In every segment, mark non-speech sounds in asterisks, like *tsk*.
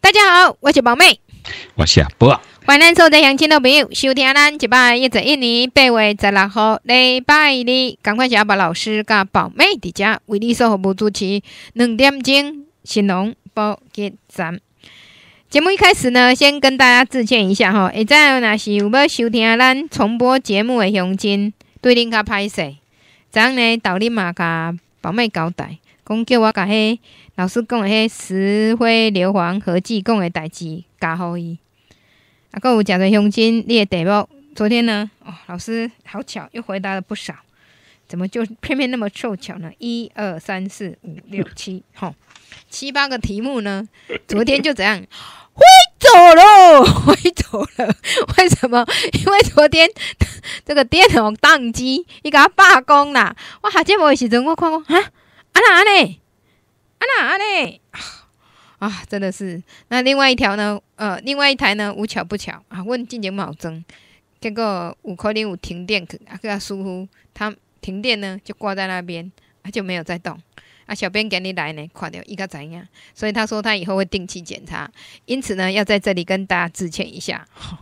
大家好，我是宝妹，我是波。欢迎所在相亲的朋友收听咱一摆一十一年八月十六号礼拜二，赶快阿宝老师加宝妹伫家为你所好务主持两点钟新农不结账。节目一开始呢，先跟大家致歉一下吼，一再若是有要收听咱重播节目的乡亲，对恁较歹势，这样呢道理嘛甲宝妹交代。讲叫我搞嘿，老师讲的石灰硫磺合剂讲的代志教好伊。啊，够有诚侪胸襟，你也题目昨天呢，哦，老师好巧，又回答了不少，怎么就偏偏那么凑巧呢？一二三四五六七，吼，七八个题目呢。昨天就怎样，回 *laughs* 走了，飞走了。为什么？因为昨天这个电脑宕机，伊给罢工啦。我下节目的时候，我看我哈。啊啦啊嘞！啊啦啊嘞！啊，真的是那另外一条呢，呃，另外一台呢，无巧不巧啊，问静姐冒增，结果五块零五停电，给他疏忽，他停电呢就挂在那边，他就没有再动。啊，小编给你来呢，垮掉一个怎样？所以他说他以后会定期检查，因此呢，要在这里跟大家致歉一下。*laughs*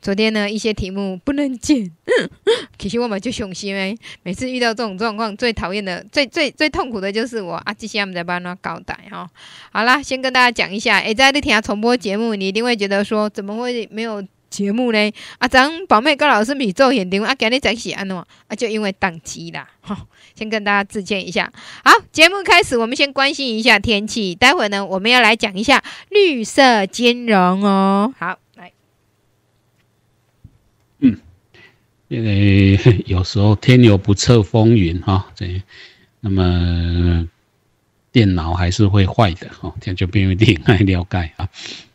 昨天呢，一些题目不能剪，*laughs* 其实我们就伤心诶。每次遇到这种状况，最讨厌的、最最最痛苦的就是我啊！基西亚姆在帮她搞代哈。好啦，先跟大家讲一下，诶，在你听重播节目，你一定会觉得说，怎么会没有节目呢？啊，咱宝妹高老师宇做演定啊，今你讲喜安怎啊，就因为宕机啦。*laughs* 哈，先跟大家致歉一下。好，节目开始，我们先关心一下天气。待会呢，我们要来讲一下绿色金融哦。好。嗯，因为 *laughs* 有时候天有不测风云哈，这那么电脑还是会坏的哦，这样就不一定难了解啊。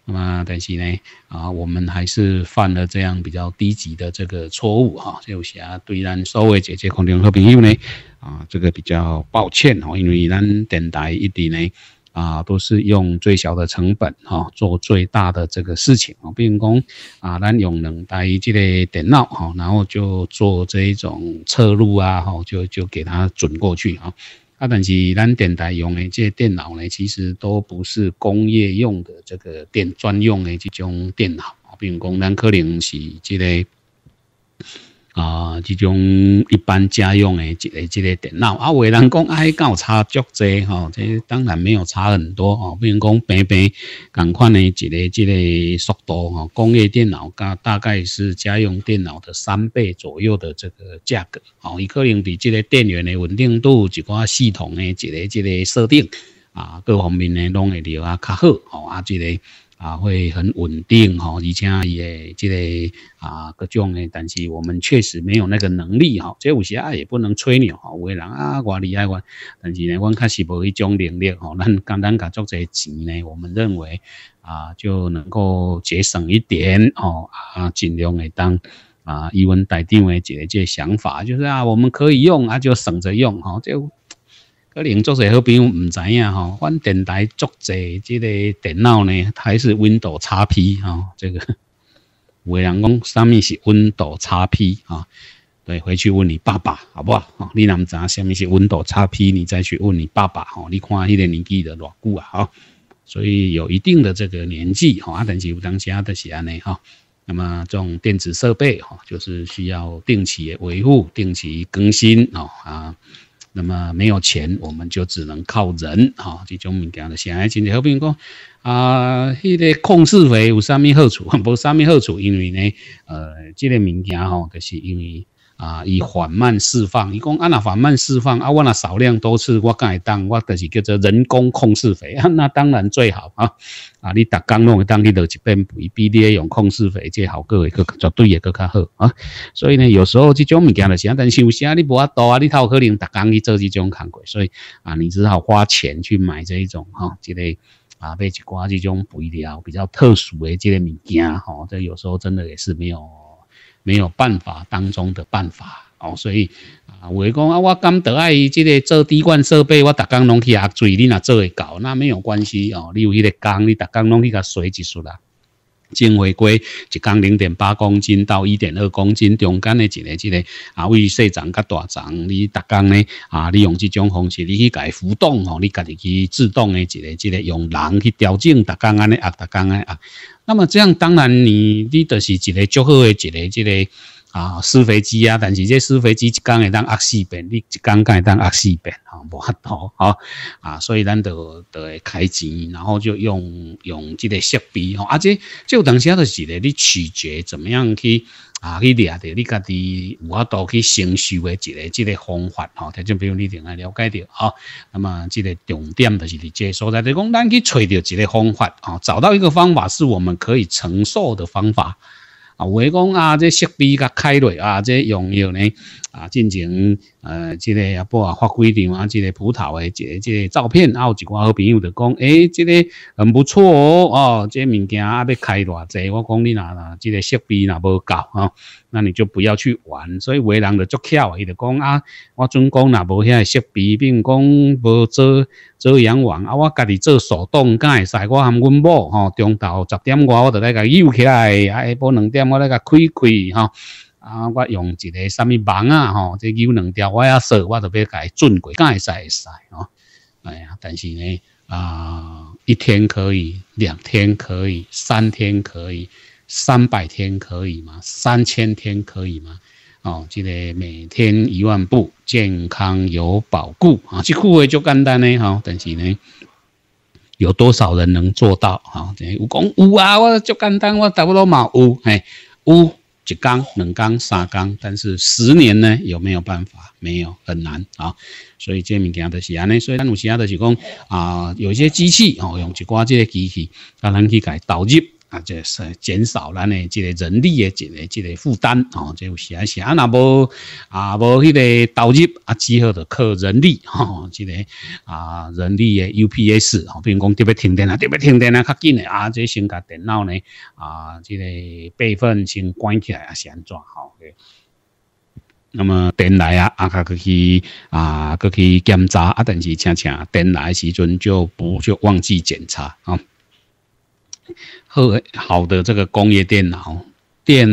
那么但是呢，啊，我们还是犯了这样比较低级的这个错误哈，就是啊，对咱所有姐姐、空众和朋友呢，啊，这个比较抱歉哦，因为咱电台一直呢。啊，都是用最小的成本，哈，做最大的这个事情啊。比如讲，啊，咱用能带这个电脑，哈，然后就做这一种测路啊，哈，就就给它准过去啊。啊，但是咱电台用的这些电脑呢，其实都不是工业用的这个电专用的这种电脑。比如讲，咱可能是这个。啊，这种一般家用的这个这个电脑，啊，为人讲哎，讲差足济吼，这当然没有差很多哦。比如讲平平赶快的这个这个速度吼，工业电脑价大概是家用电脑的三倍左右的这个价格哦。伊可能比这个电源的稳定度，一个系统的一个这个设定啊，各方面呢，拢会了啊较好哦，啊，这个。啊，会很稳定吼，而且也即个啊各种诶，但是我们确实没有那个能力吼，即有时啊也不能吹牛吼，有的人啊我厉害我，但是呢，我确实无一种能力吼，咱简单甲做者钱呢，我们认为啊就能够节省一点哦，啊尽量诶当啊以文代定诶解个即想法，就是啊我们可以用啊就省着用吼就。可能作者好朋友唔知影吼，阮电台作者即个电脑呢，还是 Windows XP 哦，这个，*laughs* 有人讲上面是 Windows XP 啊，对，回去问你爸爸好不好？哦，你那么查上面是 Windows XP，你再去问你爸爸哦。你看，迄个年纪的偌久啊？哦，所以有一定的这个年纪哦，啊，但是有当啊，就是安尼哈。那么这种电子设备哈，就是需要定期维护、定期更新哦啊。那么没有钱，我们就只能靠人哈，这种物件的。现在亲戚何必讲啊？迄个控制费有啥咪好处？无 *laughs* 啥咪好处，因为呢，呃，这个物件吼，就是因为。啊，以缓慢释放，伊讲啊那缓慢释放啊，我那少量多次，我讲会当，我就是叫做人工控释肥啊，那当然最好啊啊，你打刚弄当你都一边肥，肥料用控释肥，这效果会个绝对会更较好啊，所以呢，有时候这种物件就是，但是有些你无啊多啊，你透可能打刚去做这种看过，所以啊，你只好花钱去买这一种哈，这类啊，买一挂这种肥料比较特殊的这个物件哈，这有时候真的也是没有。没有办法当中的办法哦，所以啊，有伊讲啊，我刚得爱这个做滴灌设备，我逐工拢去压水，你那做会到，那没有关系哦。你有迄个缸，你逐工拢去甲水一出啦。进回归一缸零点八公斤到一点二公斤中间的一个之个啊，为细长甲大长，你逐工呢啊，你用这种方式，你去改浮动哦，你家己去自动的一个之个用人去调整，逐工安尼压，逐工安尼压。那么这样，当然你，你的是一个较好的一个，一个。啊，施肥机啊，但是这施肥机一缸会当压四遍，你一缸会当压四遍啊，无很多哦。啊，所以咱就就会开钱，然后就用用这个设备哦。而且这时啊，都是咧，个，你取决怎么样去啊，去掠着的，你家的法度去承受的一个这个方法哦。这就比如你定来了解掉哦。那么这个重点就是这所在，就讲咱去找着一个方法啊，找到一个方法是我们可以承受的方法。有话讲啊，这设备甲开落啊，这用药呢。啊，进行呃，即个啊，波啊发几张啊，即个葡萄的这这照片，啊，有一寡好朋友就讲，诶，即个很不错哦，哦，即物件啊，要开偌济，我讲你呐呐，即个设备呐无够啊，那你就不要去玩。所以为人就足巧，伊就讲啊，我准讲哪无遐设备，并讲无做做阳网啊，我家己做手动，敢会使？我含阮某吼，中昼十点外，我就来甲摇起来，啊，下无两点我来甲开开吼。啊，我用一个什么网啊，吼，这有两条，我也说，我都要改正规，该晒会使吼。哎呀，但是呢，啊，一天可以，两天可以，三天可以，三百天可以吗？三千天可以吗？哦，这个每天一万步，健康有保固啊，即句话就简单呢，哈。但是呢，有多少人能做到啊？等于有讲有啊，我足简单，我差不多嘛有，嘿，有。一缸、两缸、三缸，但是十年呢有没有办法？没有，很难啊。所以这物件都是安尼，所以丹努西亚就是讲啊，有一些机器哦，用一寡这个机器，啊，咱去改导入。啊，就是减少咱诶一个人力诶一个一个负担哦，即有时啊，时啊，那无啊无迄个投入啊，只好着靠人力吼，即个啊人力诶 UPS，比如讲特别停电啊，特别停电啊，较紧诶啊，即先甲电脑呢啊，即个备份先关起来啊，先抓好诶。那么电来啊，啊，去去啊，去去检查啊，但是请恰电来时阵就不就忘记检查啊。好好的这个工业电脑，电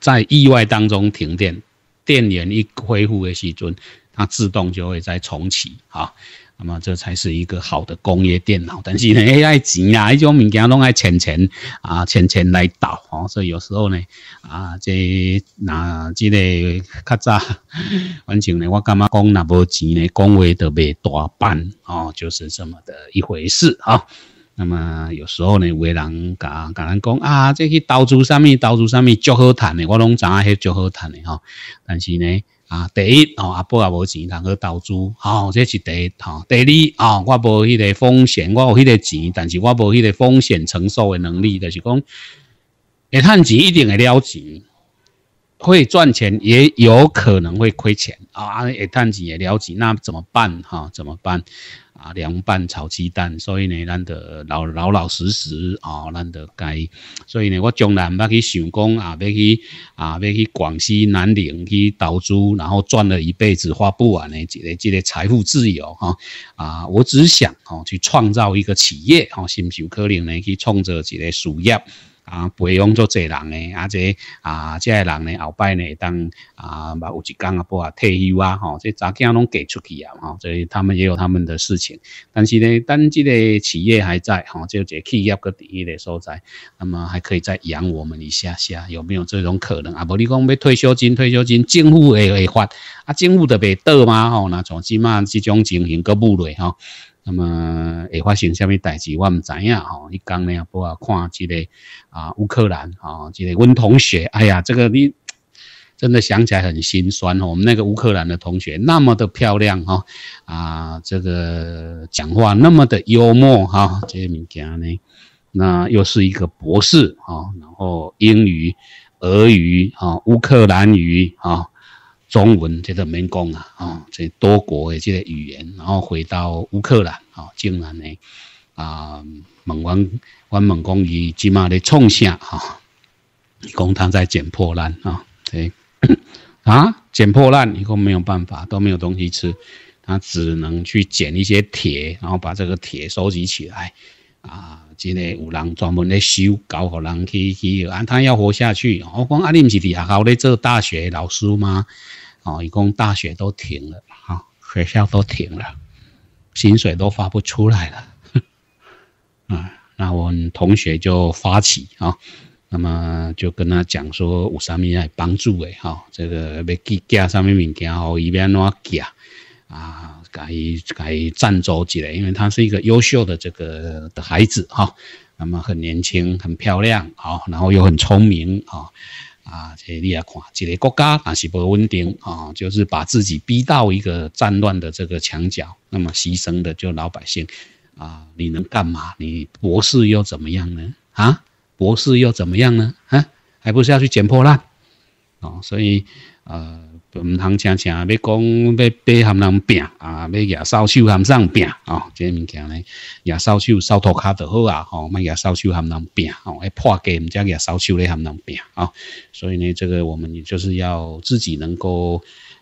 在意外当中停电，电源一恢复的时阵，它自动就会再重启啊。那么这才是一个好的工业电脑。但是呢，爱钱啊，这种物件拢爱钱钱啊，钱钱来倒啊。所以有时候呢，啊，这哪这个较早，*laughs* 反正呢，我感觉讲那无钱呢，讲话都袂大办啊，就是这么的一回事啊。那么有时候呢，有个人甲甲人讲啊，这去投资上面、投资上面足好赚的，我拢影迄足好赚的吼。但是呢，啊，第一哦，阿伯也无钱，通去投资，好，这是第一。第二哦，我无迄个风险，我有迄个钱，但是我无迄个风险承受的能力就是讲，会趁钱一定会了钱，会赚钱也有可能会亏钱啊。会趁钱知也了钱，那怎么办？哈，怎么办？啊，凉拌炒鸡蛋，所以呢，咱得老老老实实啊，咱得该。所以呢，我将来唔捌去想讲啊，要去啊，要去广西南宁去投资，然后赚了一辈子花不完的，这个即个财富自由哈啊！我只想哦，去创造一个企业哦，甚至有可能呢，去创造一个事业。啊，培养做侪人诶，啊，这啊，这人咧，后摆咧，当啊，嘛有一工啊，不啊退休啊，吼，这查囝拢嫁出去啊，吼，所以他们也有他们的事情。但是呢，等这个企业还在，吼，就这企业个第一个所在，那么还可以再养我们一下下，有没有这种可能？啊，无你讲要退休金，退休金政府会会发，啊，政府的别到吗？吼，那从即码这种情形搁补落，吼。那么会发生什么代志，我们知呀吼。你讲呢，包括看之个啊，乌克兰啊之个阮同学，哎呀，这个你 *tsk* 真的想起来很心酸吼。我们那个乌克兰的同学那么的漂亮哈，啊，这个讲话那么的幽默哈，这些物件呢，那又是一个博士哈，然后英语、俄语哈、乌克兰语哈。中文这个民工啊，哦，这多国的这个语言，然后回到乌克兰，哦，竟然呢，啊，问阮，阮问讲伊即马咧创啥，哈，伊讲他在捡破烂啊，对，啊，捡破烂，以后没有办法，都没有东西吃，他只能去捡一些铁，然后把这个铁收集起来。啊，真诶有人专门咧收，搞，互人去去，安他要活下去。我讲，啊，你毋是伫学校咧做大学老师吗？哦，一共大学都停了，哈，学校都停了，薪水都发不出来了。*laughs* 啊，那我们同学就发起啊，那么就跟他讲说，有啥物来帮助诶，哈，这个要寄寄啥物物件，好一边攞寄啊。改改战州起来，因为他是一个优秀的这个的孩子哈，那么很年轻，很漂亮，好，然后又很聪明啊啊，这你也看，这个国家还是不稳定啊，就是把自己逼到一个战乱的这个墙角，那么牺牲的就老百姓啊，你能干嘛？你博士又怎么样呢？啊，博士又怎么样呢？啊，还不是要去捡破烂啊？所以呃。唔通请请，要讲要白含人拼啊，要野扫手含上拼啊，这物件咧，野扫手扫拖就好啊，吼，买野扫手含人拼，吼，还破格，人家野扫手咧含人拼啊，所以呢，这个我们也就是要自己能够。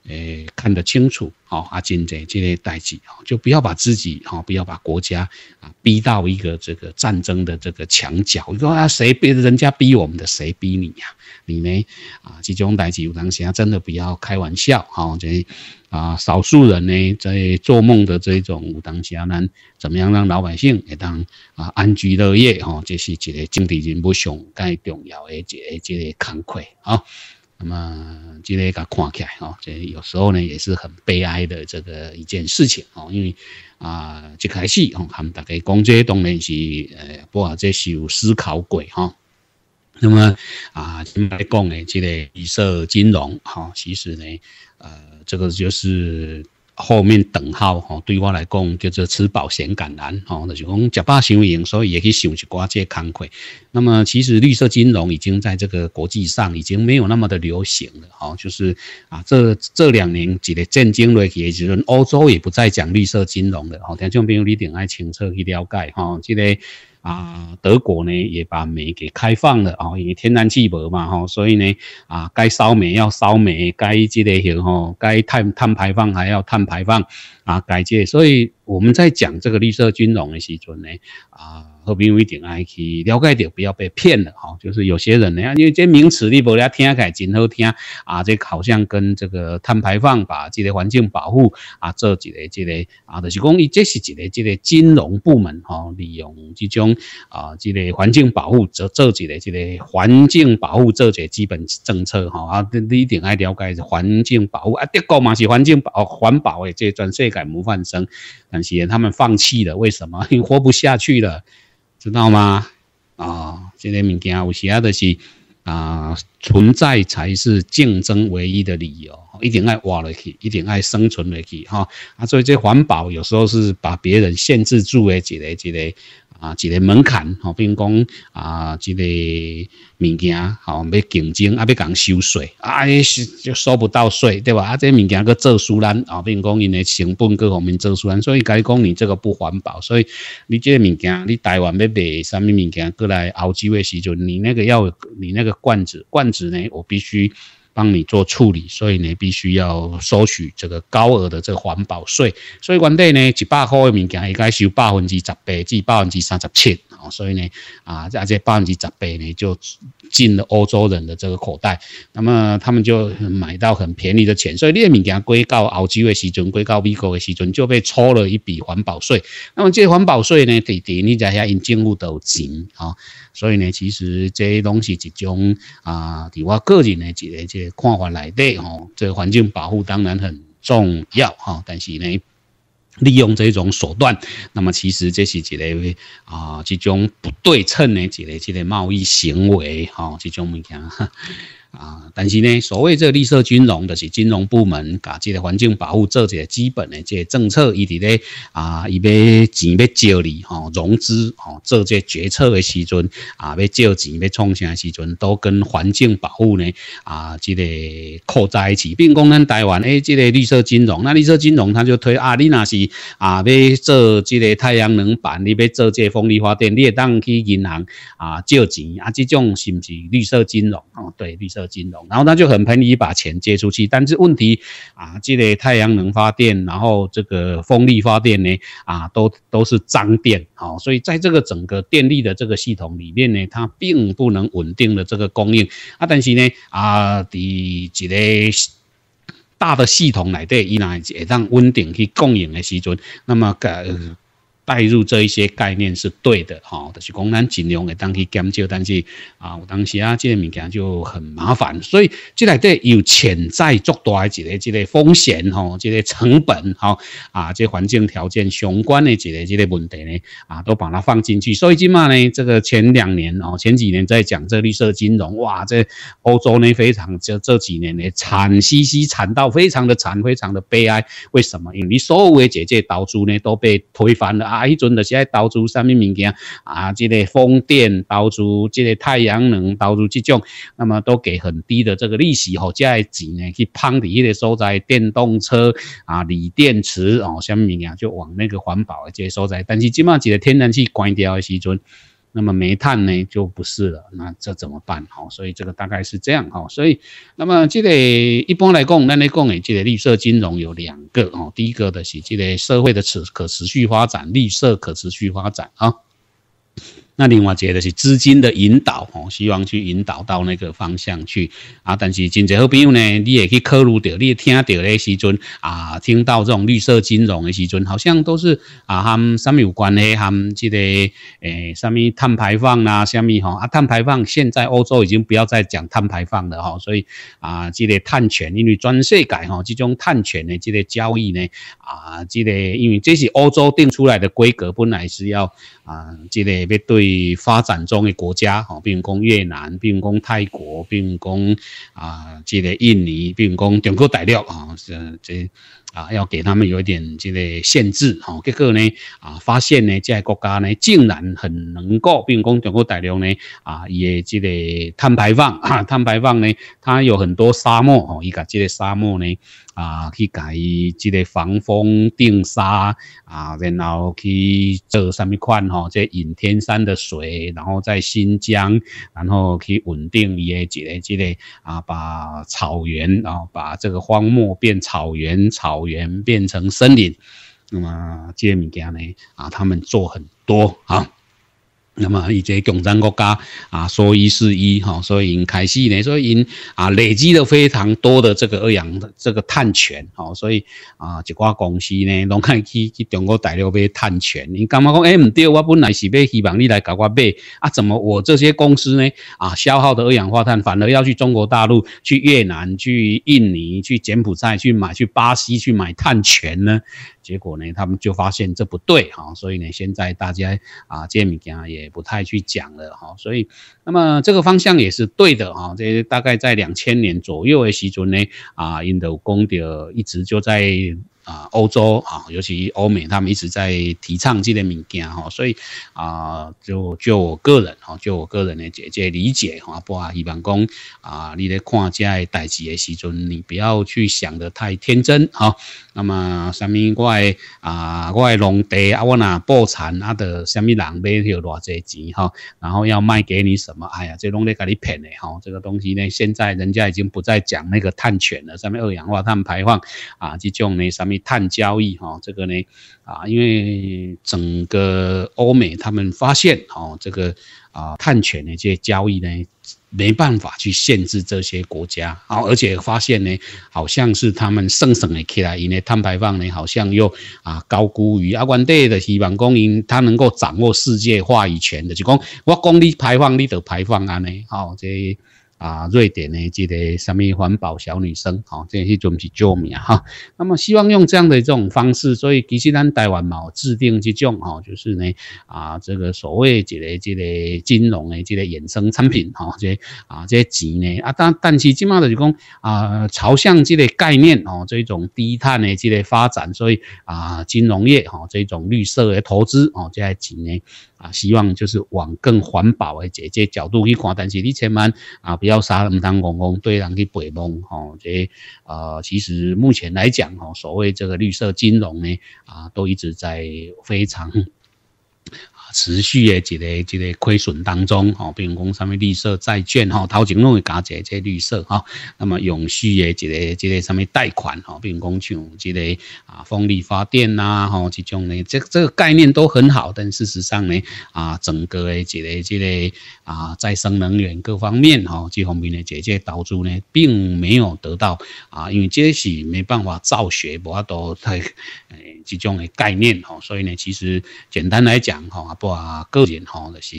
诶，看得清楚，好阿金在这些代际，哦，就不要把自己，哦，不要把国家啊逼到一个这个战争的这个墙角。你说啊，谁逼人家逼我们的？谁逼你呀？你呢？啊，这种代际当下真的不要开玩笑，好这啊，少数人呢在做梦的这种当下呢，怎么样让老百姓也当啊安居乐业？哈，这是一个经济人物上该重要的一个一个康快啊。那么，今日甲看起来哦，这有时候呢也是很悲哀的这个一件事情哦，因为啊，这开始哦，他们大概讲这当然是呃，不啊这是有思考过哈。那么啊，今天讲的这个绿色金融哈，其实呢，呃，这个就是。后面等号吼，对我来讲叫做吃饱先感难吼，那就讲吃饱先有所以也可以想是跨这慷慨。那么其实绿色金融已经在这个国际上已经没有那么的流行了哈，就是啊这这两年几个渐进的，其实欧洲也不再讲绿色金融了哈。听众朋友，你定爱清楚去了解哈，这个。啊，德国呢也把煤给开放了啊，因为天然气不嘛哈，所以呢啊，该烧煤要烧煤，该这型哈，该碳碳排放还要碳排放啊，改这，所以我们在讲这个绿色金融的时准呢啊。后边一定爱去了解点，不要被骗了哈。就是有些人呢，因为这名词你不要听来真好听啊。这好像跟这个碳排放、把这个环境保护啊，做一个这个啊，就是讲伊这是一个这个金融部门哈，利用这种啊，这个环境保护做做一个这个环境保护做一基本政策哈。啊，你一定爱了解环境保护啊。德国嘛是环境保环保诶，这专税改模范生，但是他们放弃了，为什么？因活不下去了。知道吗？啊，这些物件有些就是啊，存在才是竞争唯一的理由，一定爱活下去，一定爱生存下去，哈啊，所以这环保有时候是把别人限制住的，一个一个。啊，一个门槛，比并讲啊，一个物件好要竞争，啊，要讲收税，啊，是就收不到税，对吧？啊，这物件个做输咱，啊，并讲因的成本各方面做输咱，所以该讲你这个不环保。所以你这个物件，你台湾要卖什么物件过来洲的时候，你那个要，你那个罐子，罐子呢，我必须。帮你做处理，所以呢，必须要收取这个高额的这个环保税。所以原底呢，一百块的物件应该收百分之十八至百分之三十七。所以呢，啊，而且百分之十倍呢，就进了欧洲人的这个口袋。那么他们就买到很便宜的钱。所以列物件归到澳洲的时阵，归到美国的时阵，就被抽了一笔环保税。那么这环保税呢，滴滴你在遐，因政府都有钱，吼。所以呢，其实这东西一种啊，伫我个人的一个这看法来对哦，这环境保护当然很重要，哈，但是呢。利用这种手段，那么其实这是一个啊，这种不对称的一个这个贸易行为，哈，这种物件。啊，但是呢，所谓这个绿色金融，就是金融部门甲这个环境保护做些基本的这个政策，伊伫咧啊，伊要钱要借你吼，融资吼，做这决策的时阵啊，要借钱要创啥时阵，都跟环境保护呢啊，这个扣在一起，并讲咱台湾诶，这个绿色金融，那绿色金融，他就推啊，你那是啊要做这个太阳能板，你要做这风力发电，你会当去银行啊借钱，啊这种是不是绿色金融？哦，对，绿色。金融，然后他就很便宜把钱借出去，但是问题啊，这类太阳能发电，然后这个风力发电呢，啊，都都是脏电，好，所以在这个整个电力的这个系统里面呢，它并不能稳定的这个供应，啊，但是呢，啊第几个大的系统内底依然会当稳定去供应的时阵，那么个。带入这一些概念是对的，吼，但是公安金融会当去研究，但是啊，我当时啊，这个物件就很麻烦，所以这台的有潜在足大的一个一个风险，吼，这个成本，吼，啊，这环境条件相关的一个一个问题呢，啊，都把它放进去。所以即嘛呢，这个前两年哦，前几年在讲这绿色金融，哇，这欧洲呢非常这这几年呢惨兮兮惨到非常的惨，非常的悲哀。为什么？因为所有的这些岛主呢都被推翻了。啊，迄阵就是爱投资上面物件啊，即个风电、投资即个太阳能、投资即种，那么都给很低的这个利息吼，加钱呢去攀伫迄个所在电动车啊、锂电池哦，什么物件就往那个环保这些所在，但是即麦一个天然气关掉的时阵。那么煤炭呢就不是了，那这怎么办？好，所以这个大概是这样哈，所以那么这个一般来讲，那来讲诶，这个绿色金融有两个哦，第一个的是这个社会的持可持续发展，绿色可持续发展啊。那另外一个就是资金的引导哦，希望去引导到那个方向去啊。但是真侪好朋友呢，你也可以刻录掉，你听到的时阵啊，听到这种绿色金融的时阵，好像都是啊，和什么有关系，和即个诶，什么碳排放啦，下面哈啊，碳排放现在欧洲已经不要再讲碳排放了哈，所以啊，即个碳权因为关税改哈，这种碳权的即个交易呢啊，即个因为这是欧洲定出来的规格，本来是要。啊，即个要对发展中的国家吼，比如讲越南，比如讲泰国，比如讲啊，即个印尼，比如讲中国大陆啊，是这。啊，要给他们有一点这个限制哈。结果呢，啊，发现呢，这些国家呢，竟然很能够，并工，中国大陆呢，啊，也这个碳排放啊，*coughs* 碳排放呢，它有很多沙漠哦，一家这个沙漠呢，啊，去改这个防风定沙啊，然后去做什么款哈，这引天山的水，然后在新疆，然后去稳定积累这累。啊，把草原，然后把这个荒漠变草原草。原变成森林，那么这物件呢？啊，他们做很多啊。那么一些共产国家啊，说一是一哈，所以开始呢，所以因啊累积了非常多的这个二氧化这个碳权哈，所以啊，一挂公司呢，拢开去去中国大陆买碳权。你干嘛讲？哎，唔对，我本来是买希望你来搞我买啊？怎么我这些公司呢？啊，消耗的二氧化碳反而要去中国大陆、去越南、去印尼、去柬埔寨去买、去巴西去买碳权呢？结果呢，他们就发现这不对哈，所以呢，现在大家啊，这物件也。也不太去讲了哈，所以，那么这个方向也是对的哈。这大概在两千年左右的时阵呢，啊，印度公的一直就在啊欧洲啊，尤其欧美他们一直在提倡这类物件哈，所以啊，就就我个人哈，就我个人的姐姐理解哈，不啊，一般公啊，你在看这代志的时阵，你不要去想的太天真哈。那么，什么我诶啊，我的农地啊，我那破产啊的，什么人买？有偌济钱哈？然后要卖给你什么？哎呀，这农业给你骗的哈！这个东西呢，现在人家已经不再讲那个碳权了，上面二氧化碳排放啊，这种呢，什么碳交易哈？这个呢啊，因为整个欧美他们发现哈，这个啊碳权的这些交易呢。没办法去限制这些国家啊，而且发现呢，好像是他们生省的起来，因为碳排放呢好像又啊高估于啊，关帝的希望公业，他能够掌握世界话语权的，就讲我讲你排放，你得排放啊呢，好这。啊，瑞典的这个什么环保小女生，哈，这些是就是著名啊。那么希望用这样的这种方式，所以其实咱台湾嘛，制定这种哈，就是呢啊，这个所谓这个这个金融的这个衍生产品，哈，这啊这些钱呢，啊但但是起码就是讲啊，朝向这类概念哦，这种低碳的这类发展，所以啊，金融业哈，这种绿色的投资哦，这些钱呢。啊，希望就是往更环保的这这角度去看，但是你千万啊，不要杀人当公公，对人去背弄吼。这呃，其实目前来讲吼，所谓这个绿色金融呢，啊，都一直在非常。持续的一个一个亏损当中，吼，比如讲啥物绿色债券，吼，头前拢会加接这绿色，哈，那么永续的一个一个啥物贷款，吼，比如讲像一个啊，风力发电呐，吼，这种呢，这这个概念都很好，但事实上呢，啊，整个的一个一个啊，再生能源各方面，吼，这方面的一个即投资呢，并没有得到啊，因为这是没办法造血，无法度太诶，这种的概念，吼，所以呢，其实简单来讲，吼。哇，个人哈，就是，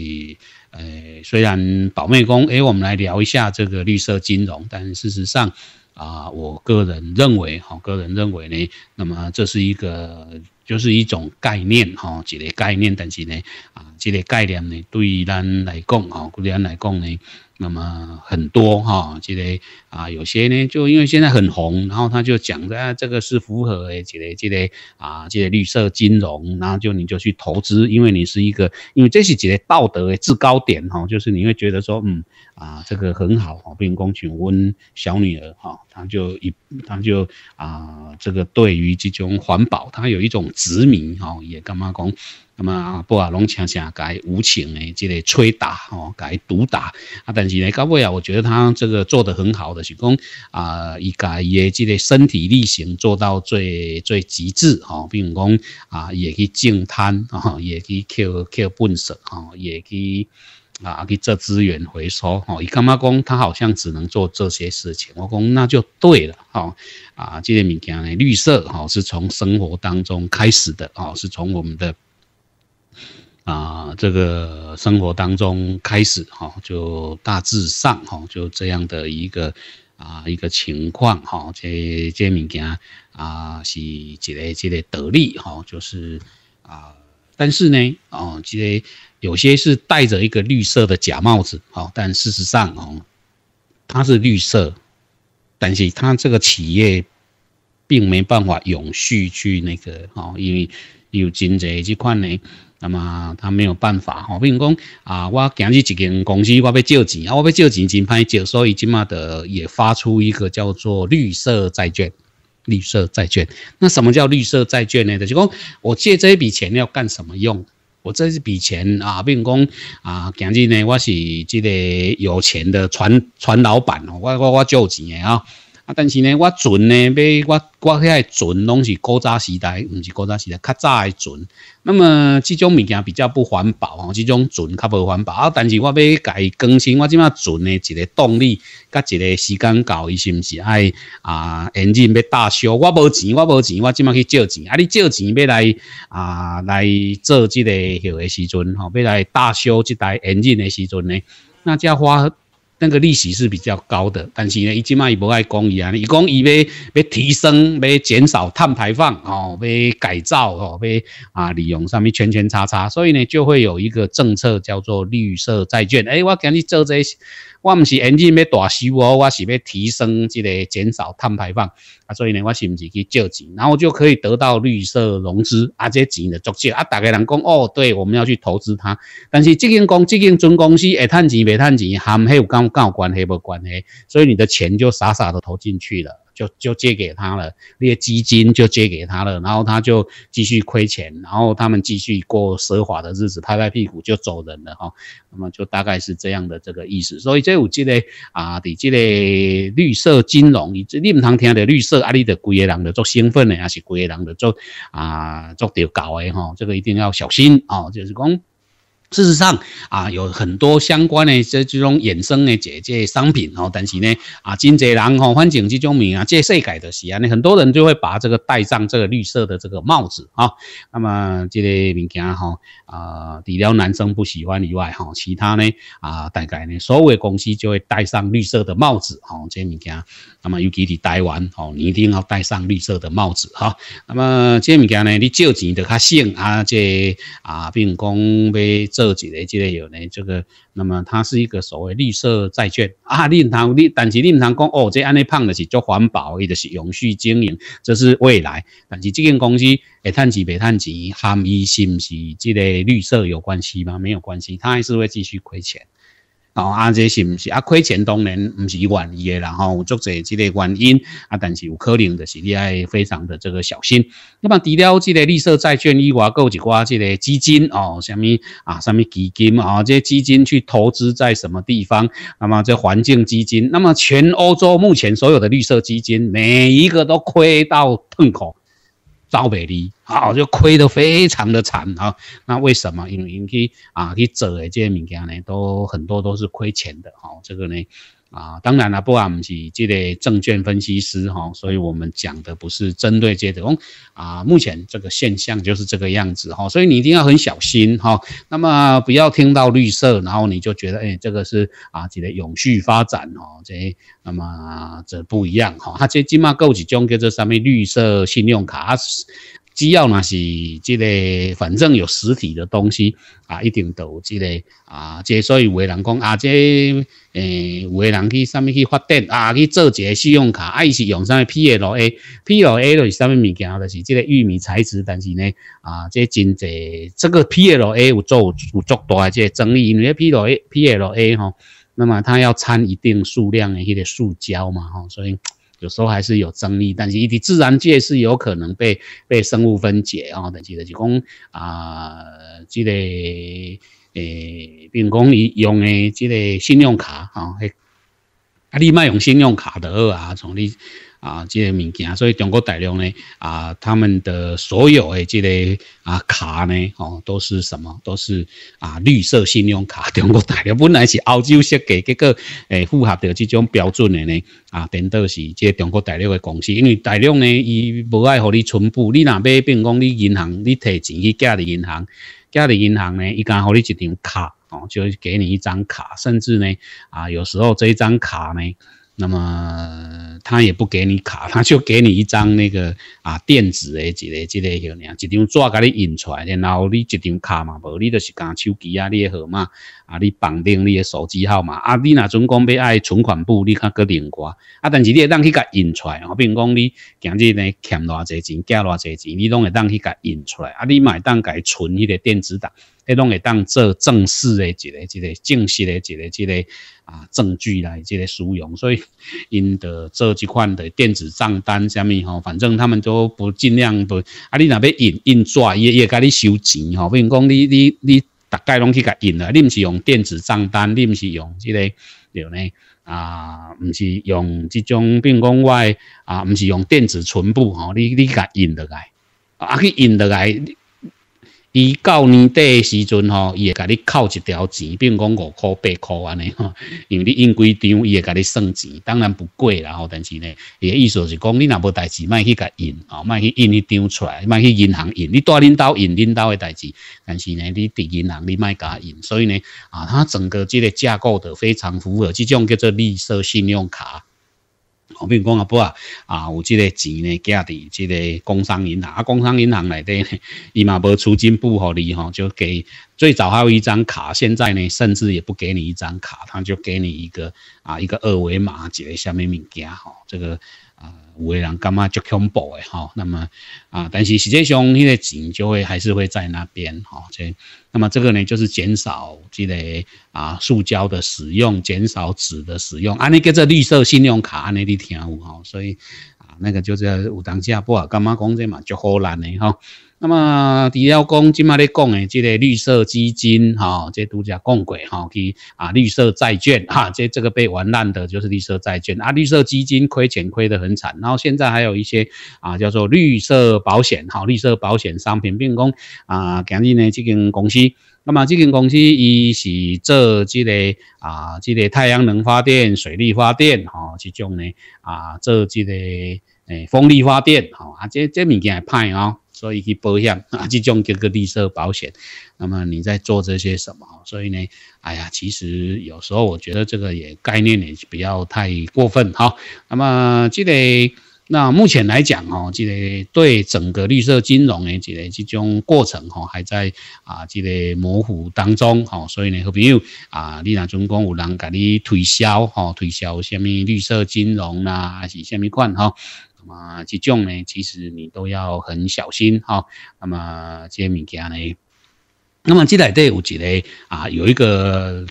诶，虽然宝妹工，诶，我们来聊一下这个绿色金融，但事实上，啊，我个人认为，哈，个人认为呢，那么这是一个，就是一种概念，哈，几个概念，但是呢，啊，几个概念呢，对于咱来讲，哈，对咱来讲呢。那么很多哈，这得啊，有些呢就因为现在很红，然后他就讲的啊，这个是符合诶，这得这得啊，这些绿色金融，然后就你就去投资，因为你是一个，因为这是几个道德的制高点哈，就是你会觉得说，嗯啊，这个很好哈，不用公举温小女儿哈，他就一他就啊，这个对于这种环保，他有一种执迷哈，也干嘛讲。那么啊，布瓦拢常常改无情的这个吹打哦，该毒打啊。但是呢，高尾啊，我觉得他这个做得很好的是讲啊，伊改伊的这个身体力行做到最最极致哦。比如讲啊，也去净滩啊，也去捡捡垃圾哈，也去啊去做资源回收哦。伊干嘛讲他好像只能做这些事情？我讲那就对了哦啊，这个物件呢，绿色哦，是从生活当中开始的哦，是从我们的。啊，这个生活当中开始哈，就大致上哈，就这样的一个啊一个情况哈，这这物件啊是一个一个得利哈，就是啊，但是呢哦，这个、有些是戴着一个绿色的假帽子哈，但事实上哦，它是绿色，但是它这个企业并没办法永续去那个哈，因为有经济这块呢。那么他没有办法吼，比如讲啊，我今日一间公司，我要借钱啊，我要借钱真歹借，所以今马的也发出一个叫做绿色债券。绿色债券，那什么叫绿色债券呢？就讲我借这一笔钱要干什么用？我这一笔钱啊，比如讲啊，今日呢我是这个有钱的船船老板哦，我我我借钱的啊。啊，但是呢，我船呢，要我我遐船拢是古早时代，唔是古早时代较早的船。那么这种物件比较不环保哦，这种船较不环保。啊，但是我要改更新，我即马船的一个动力，甲一个时间搞，伊是不是爱啊？引擎要大修，我无钱，我无钱，我即马去借钱。啊，你借钱要来啊来做这个许个时阵，吼，要来大修这台引擎的时阵呢，那就要花。那个利息是比较高的，但是呢，伊进卖伊不爱讲益啊，伊讲伊要要提升，要减少碳排放哦，要改造哦，要啊利用上面全全叉叉，所以呢，就会有一个政策叫做绿色债券。哎，我跟你做这些。我唔是 NG 要大修哦，我是要提升即个减少碳排放，啊，所以呢，我是唔是去借钱，然后就可以得到绿色融资，啊，这钱就足足，啊，大家人讲哦，对，我们要去投资它，但是即间公即间总公司会趁钱未趁钱，含系有干有关系无关系，所以你的钱就傻傻的投进去了。就就借给他了，那些基金就借给他了，然后他就继续亏钱，然后他们继续过奢华的日子，拍拍屁股就走人了哈。那么就大概是这样的这个意思。所以这有这呢，啊，这个绿色金融，你这另旁听的绿色，阿里的规个人的做兴奋的，还是规个人的做啊做着搞的哈，这个一定要小心哦，就是讲。事实上啊，有很多相关的这这种衍生的这这商品哦，但是呢啊，真多人吼，反正这种名啊，这世界的是啊，你很多人就会把这个戴上这个绿色的这个帽子啊。那么这个物件吼啊，除了男生不喜欢以外吼，其他呢啊，大概呢，所有公司就会戴上绿色的帽子哦，这物件。那么尤其是戴完吼，你一定要戴上绿色的帽子哈。那么这物件呢，你借钱的较省啊，这啊，并讲要这。设计的之个有呢，这个，那么它是一个所谓绿色债券啊，另谈你，但是你另谈讲哦，这安尼胖的是做环保，伊就是永续经营，这是未来。但是这间公司会碳钱排碳钱，含伊是唔是即个绿色有关系吗？没有关系，它还是会继续亏钱。然后啊，这是不是啊亏钱？当然不是原因的。然后有作些之类原因啊，但是有可能就是你爱非常的这个小心。那么除了这类绿色债券、外寡有一寡这类基金哦，什么啊，什么基金啊？这基金去投资在什么地方？那么这环境基金，那么全欧洲目前所有的绿色基金，每一个都亏到痛苦。到尾咧，啊，就亏得非常的惨啊！那为什么？因为去啊去走的这些物件呢，都很多都是亏钱的啊！这个呢。啊，当然了，不管我们是这类证券分析师哈，所以我们讲的不是针对这种啊，目前这个现象就是这个样子哈，所以你一定要很小心哈。那么不要听到绿色，然后你就觉得，哎，这个是啊，这类永续发展哦，这那么这不一样哈。它这起码够几种叫做上面绿色信用卡，只要呢是这类，反正有实体的东西啊，一定都这类啊，这所以为人讲啊这。诶，有个人去上面去发展啊，去做一个信用卡，啊，伊是用啥物 P L A，P L A 是啥物物件？就是即个玉米材质，但是呢，啊，即真济，这个 P L A 有做有做大，即争议。因为 P L a P L A 吼，那么它要掺一定数量诶一个塑胶嘛，吼，所以有时候还是有争议。但是，一伫自然界是有可能被被生物分解啊，等是就是讲啊，即个。诶，并讲伊用诶即个信用卡啊，啊你卖用信用卡好啊，从你啊即个物件，所以中国大陆呢啊，他们的所有诶即个啊卡呢，吼都是什么？都是啊绿色信用卡。中国大陆本来是欧洲设计，结果诶符合着即种标准诶呢，啊变到是即中国大陆诶公司，因为大陆呢伊无爱互你存布，你若要比如讲你银行，你摕钱去寄伫银行。家的银行呢，一家好你一张卡哦，就给你一张卡，甚至呢，啊，有时候这一张卡呢。那么他也不给你卡，他就给你一张那个啊电子的，一个一个叫啥？一张纸给你印出来，然后你一张卡嘛，无你就是讲手机啊，你号码啊，你绑定你的手机号码啊，你若总讲要爱存款簿，你可搁另外。啊，但是你当去甲印出来，我比如讲你今日呢欠偌济钱，借偌济钱，你拢会当去甲印出来。啊，你买当该存迄个电子档。迄拢会当做正式的一个、一个正式的一个、一个啊证据来、一个使用，所以因的做一款的电子账单，啥物吼？反正他们都不尽量不啊，你若要印印纸，伊伊甲你收钱吼。比如讲，你你你大概拢去甲印啊，你毋是用电子账单，你毋是用这个，对呢？啊，毋是用这种，比如讲诶啊，毋是用电子存布吼，你你甲印落来啊，去印落来。伊到年底时阵吼，伊会甲你扣一条钱，比如讲五块、八块安尼吼，因为你印几张，伊会给你算钱，当然不贵啦。吼，但是呢，也意思是讲你若无代志，卖去甲印啊，卖去印一张出来，卖去银行印，你带恁兜印恁兜的代志，但是呢，你伫银行你卖甲印，所以呢，啊，它整个这个架构的非常符合这种叫做绿色信用卡。哦，比如讲阿不啊，啊，有这个钱呢，寄伫即这个工商银行啊，工商银行内底呢，伊嘛无出金不好你吼，就给最早还有一张卡，现在呢，甚至也不给你一张卡，他就给你一个啊，一个二维码，解一下密码吼，这个。啊，有的人干觉就恐怖的哈？那么啊，但是实际上，那个钱就会还是会在那边哈。这，那么这个呢，就是减少这类啊塑胶的使用，减少纸的使用安尼个这绿色信用卡，安尼你听有哈？所以啊，那个就是有当时啊，干嘛讲这嘛，就好难的哈。那么，除要讲今麦咧讲诶，即个绿色基金哈，即都家共轨哈，去啊绿色债券哈，即这个被玩烂的，就是绿色债券啊，绿色基金亏钱亏得很惨。然后现在还有一些啊，叫做绿色保险哈，绿色保险商品，并公啊，今日呢，这间公司，那么这间公司伊是做即个啊，即个太阳能发电、水力发电哈，这种呢啊，做即个诶，风力发电哈，啊，这这物件还歹哦。所以去保一 *laughs* 啊，这种这个绿色保险，那么你在做这些什么？所以呢，哎呀，其实有时候我觉得这个也概念也不要太过分哈。那么这个那目前来讲哦，这个对整个绿色金融的这个这种过程哈，还在啊这个模糊当中哈。所以呢，好朋友啊，你若总讲有人给你推销哈，推销什么绿色金融啦，是虾米款哈？啊，这种呢，其实你都要很小心哈。那么这些物件呢，那么这里头有一个啊，有一个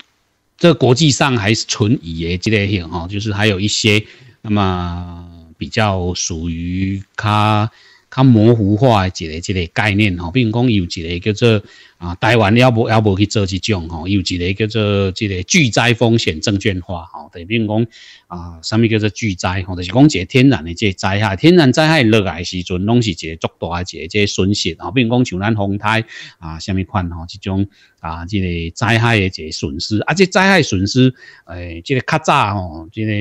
这国际上还是存疑的这类型哈，就是还有一些那么比较属于它。它模糊化一个一个概念吼，比如讲有一个叫做啊，台湾要不要不去做这种吼，有一个叫做这个巨灾风险证券化吼，等于比如讲啊，什么叫做巨灾吼，就是讲一个天然的这个灾害，天然灾害来时阵，拢是一个做大一个这损失吼，比如讲像咱风台啊，什么款吼，这种啊，这个灾害的这个损失，啊，这灾害损失，诶，这个较早吼，这个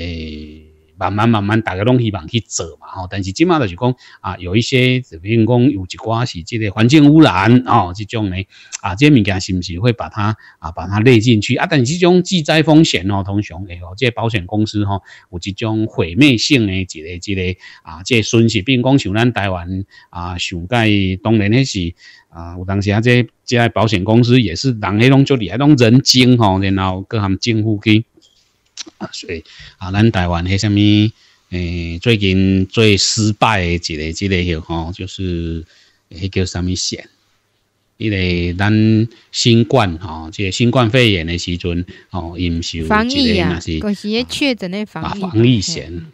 诶。慢慢慢慢，大家拢希望去做嘛吼。但是即马就是讲啊，有一些，比如讲有一寡是即个环境污染哦，即种呢啊，即物件是毋是会把它啊把它列进去啊？但是即种巨灾风险哦，通常哎，哦，即保险公司吼有即种毁灭性的一个一个啊，即失，比并讲像咱台湾啊，想届当年迄时啊，有当时啊，即即保险公司也是人迄拢做孽，迄种人精吼，然后各项政府去。啊，所以啊，咱台湾迄什么诶，最近最失败的一个之类，吼，就是迄叫什么险，迄个咱新冠吼，即个新冠肺炎的时阵，吼，因是防疫啊，就是确诊的防疫险。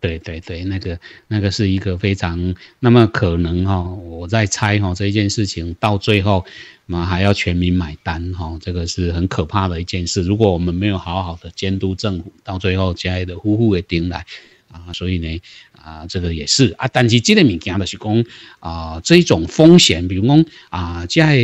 对对对，那个那个是一个非常那么可能哈，我在猜哈，这件事情到最后嘛还要全民买单哈，这个是很可怕的一件事。如果我们没有好好的监督政府，到最后家里的户户给顶来啊，所以呢啊，这个也是啊。但是这个物件的是讲啊，这种风险，比如讲啊，在。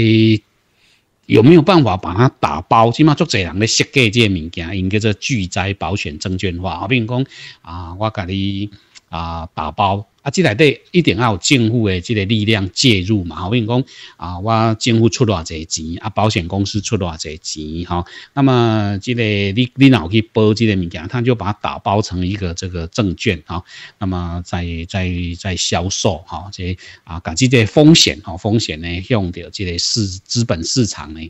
有没有办法把它打包？起码做侪人咧设计这物件，应叫做巨灾保险证券化比如讲啊，我给你。啊，打包啊，即内底一定要有政府的即个力量介入嘛。如讲啊，我政府出偌济钱，啊，保险公司出偌济钱，哈。那么即个你你若去包即个物件，他就把它打包成一个这个证券，哈。那么在在在销售，哈，这啊，讲即个风险，哈，风险呢用着即个市资本市场呢。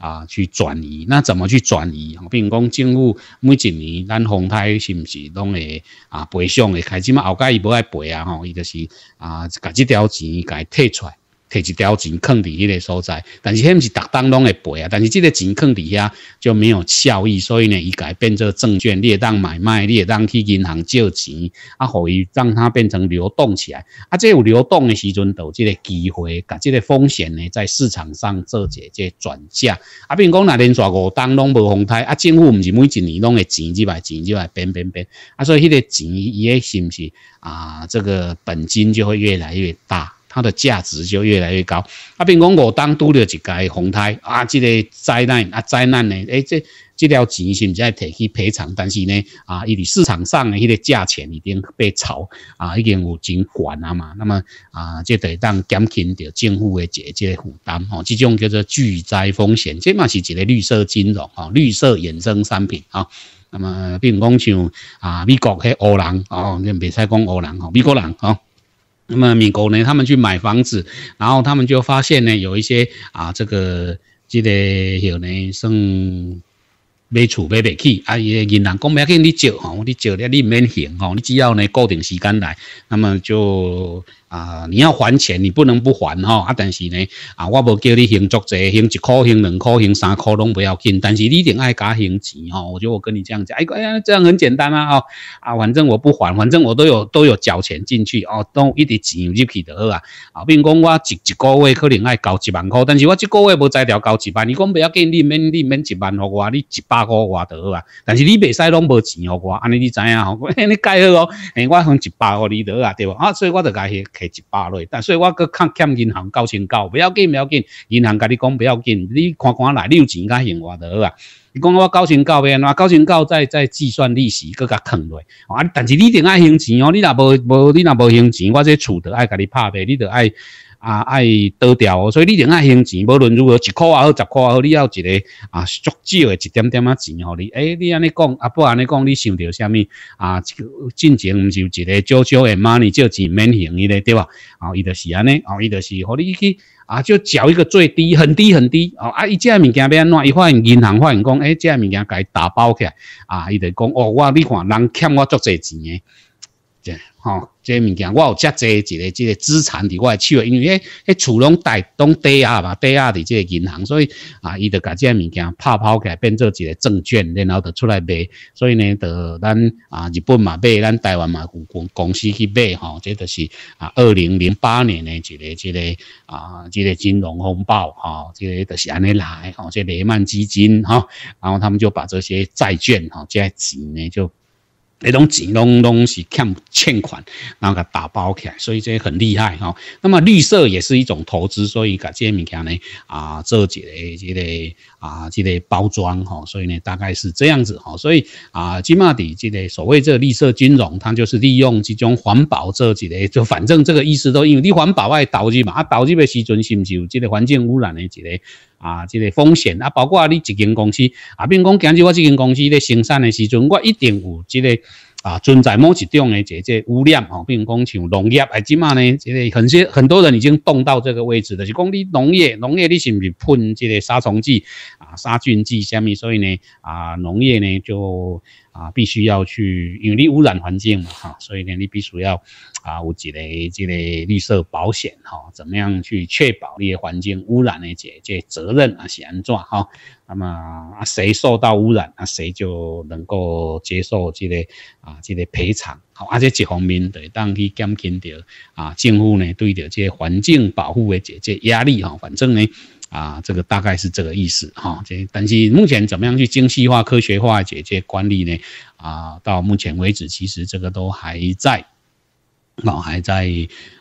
啊，去转移，那怎么去转移？比如讲政府每一年，咱洪泰是不是拢会啊赔偿的？开始嘛，后盖伊不爱赔啊，吼，伊就是啊，甲即条钱伊摕出来。摕一条钱藏伫迄个所在，但是迄毋是逐当拢会赔啊！但是即个钱藏伫遐就没有效益，所以呢，伊改变做证券、会当买卖、会当去银行借钱，啊，互伊让它变成流动起来。啊，这有流动的时阵，就这个机会，甲这个风险呢，在市场上做一个转嫁。啊，比如讲，若连续五当拢无风台，啊，政府毋是每一年拢会钱入来，钱入来，变变变。啊，所以迄个钱，伊个是毋是啊，这个本金就会越来越大？它的价值就越来越高。啊，比如讲，我当拄着一届洪灾啊，这个灾难啊，灾难呢，哎，这这条钱是毋是爱提起赔偿？但是呢，啊，伊伫市场上的迄个价钱已经被炒啊，已经有监管了嘛。那么啊，这得当减轻着政府的这些负担哦。这种叫做巨灾风险，这嘛是一个绿色金融哦，绿色衍生商品啊。那么，比如讲，像啊，美国迄俄人哦，你袂使讲俄人哦，美国人哦。那么美国呢，他们去买房子，然后他们就发现呢，有一些啊，这个记得有呢，算买厝买不起，哎呀，银行讲不要紧，你借，吼，你借了你免还，吼，你只要呢固定时间来，那么就。啊，你要还钱，你不能不还哦。啊，但是呢，啊，我无叫你行足者，行一块，行两块，行三块拢不要紧。但是你一定爱加兴钱哦？我觉得我跟你这样讲，哎哎呀，这样很简单啊！哦，啊，反正我不还，反正我都有都有交钱进去哦，都一直钱去就好得啊。啊，比如讲我一一个月可能爱交一万块，但是我一个月无再条交一万，你讲不要紧，你免你免一万给我，你一百个我得啊。但是你袂使拢无钱给我，安尼你知影哦？*laughs* 你改好咯，哎，我送一百给你得啊，对不？啊，所以我就改去。下一百类，但所以我搁欠欠银行九千九，不要紧不要紧，银行甲你讲不要紧，你看看来，你有钱甲还我就好啊。你讲我交钱交边，我九千九再再计算利息，搁甲藏落。啊，但是你顶爱还钱哦，你若无无你若无还钱，我这厝得爱甲你拍皮，你得爱。啊，爱多调哦，所以你真爱省钱，无论如何，一块也好，十块也好，你要一个啊，足少的、一点点仔钱互你。哎，你安尼讲，啊不安尼讲，你想到啥物啊，进前唔就一个少少的 money，借钱免型伊咧，对吧？啊，伊就是安尼，啊，伊就是和你去啊，就缴一个最低，很低很低。哦，啊，一件物件变安怎？伊发现银行发现讲，哎，这件物件该打包起来。啊，伊就讲，哦，我你看，人欠我足侪钱嘅。吼，这物件我有真多一个，这个资产伫我手，因为迄迄厝拢贷拢抵啊嘛，抵押的这个银行，所以啊，伊就家只物件拍抛来，变做一个证券，然后就出来卖。所以呢，就咱啊日本嘛买，咱台湾嘛公公司去买吼，这就是啊二零零八年的一个这个啊这个金融风暴吼，这个就是安尼来吼，这雷曼基金哈，然后他们就把这些债券吼，这钱呢就。那种钱拢拢是欠欠款，然后佮打包起来，所以这很厉害哈。那么绿色也是一种投资，所以把这物件呢啊，做一个一个。啊，这个包装哈，所以呢，大概是这样子哈，所以啊，金嘛底这个所谓这绿色金融，它就是利用这种环保这几个，就反正这个意思都，因为你环保爱导入嘛，啊导入的时阵是不是有这个环境污染的这个啊，这个风险啊，包括你一间公司啊，比如讲，今日我这间公司咧生产的时候，我一定有这个。啊，存在某一种的这个污染哦，并讲像农业啊，即嘛呢？这个很些很多人已经动到这个位置了，是讲你农业，农业你是不是喷这个杀虫剂啊、杀菌剂下面所以呢，啊，农业呢就。啊，必须要去，因为你污染环境嘛，哈，所以呢，你必须要啊，有一个这个绿色保险，哈，怎么样去确保你的环境污染的这这责任啊，是安怎哈？那么啊，谁受到污染，那谁就能够接受这个啊，这个赔偿，好，而且一方面对当去减轻掉啊，政府呢，对着这环境保护的这这压力哈，反正呢。啊，这个大概是这个意思哈。这但是目前怎么样去精细化、科学化解决管理呢？啊，到目前为止，其实这个都还在，老还在